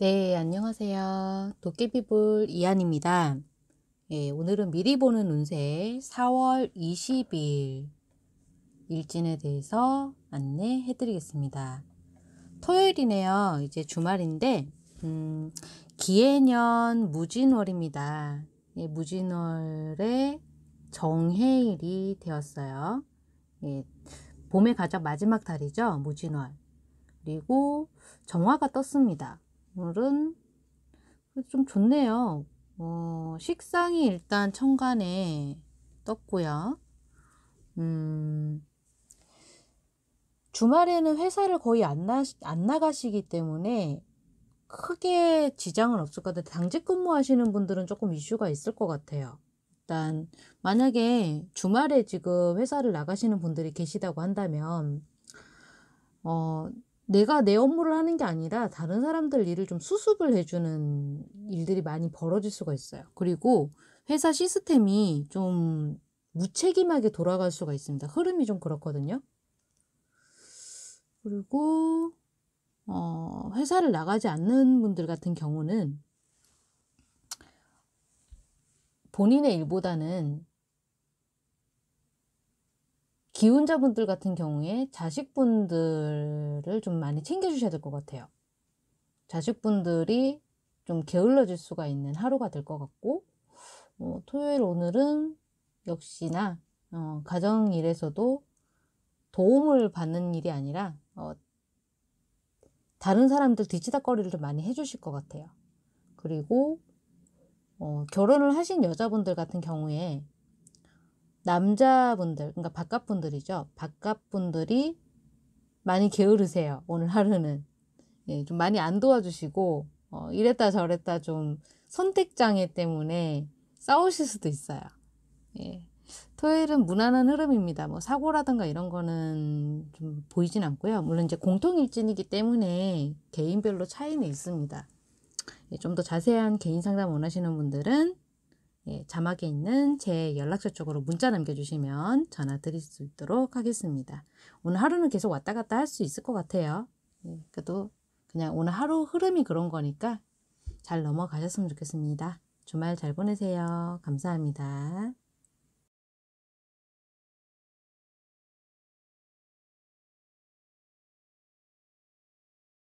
네, 안녕하세요. 도깨비불 이한입니다. 예, 오늘은 미리 보는 운세 4월 20일 일진에 대해서 안내해 드리겠습니다. 토요일이네요. 이제 주말인데, 음, 기해년 무진월입니다. 예, 무진월의 정해일이 되었어요. 예, 봄의 가장 마지막 달이죠. 무진월. 그리고 정화가 떴습니다. 오늘은 좀 좋네요. 어, 식상이 일단 천간에 떴고요. 음, 주말에는 회사를 거의 안, 나, 안 나가시기 때문에 크게 지장은 없을 것 같아요. 당직 근무하시는 분들은 조금 이슈가 있을 것 같아요. 일단 만약에 주말에 지금 회사를 나가시는 분들이 계시다고 한다면 어, 내가 내 업무를 하는 게 아니라 다른 사람들 일을 좀 수습을 해주는 일들이 많이 벌어질 수가 있어요. 그리고 회사 시스템이 좀 무책임하게 돌아갈 수가 있습니다. 흐름이 좀 그렇거든요. 그리고 어, 회사를 나가지 않는 분들 같은 경우는 본인의 일보다는 기혼자분들 같은 경우에 자식분들을 좀 많이 챙겨주셔야 될 것 같아요. 자식분들이 좀 게을러질 수가 있는 하루가 될 것 같고, 어, 토요일 오늘은 역시나 어, 가정 일에서도 도움을 받는 일이 아니라 어, 다른 사람들 뒤치다거리를 좀 많이 해주실 것 같아요. 그리고 어, 결혼을 하신 여자분들 같은 경우에 남자분들, 그러니까 바깥분들이죠. 바깥분들이 많이 게으르세요. 오늘 하루는. 예, 좀 많이 안 도와주시고, 어, 이랬다 저랬다 좀 선택장애 때문에 싸우실 수도 있어요. 예. 토요일은 무난한 흐름입니다. 뭐 사고라든가 이런 거는 좀 보이진 않고요. 물론 이제 공통일진이기 때문에 개인별로 차이는 있습니다. 예, 좀 더 자세한 개인 상담 원하시는 분들은 예, 자막에 있는 제 연락처 쪽으로 문자 남겨주시면 전화 드릴 수 있도록 하겠습니다. 오늘 하루는 계속 왔다 갔다 할 수 있을 것 같아요. 예, 그래도 그냥 오늘 하루 흐름이 그런 거니까 잘 넘어가셨으면 좋겠습니다. 주말 잘 보내세요. 감사합니다.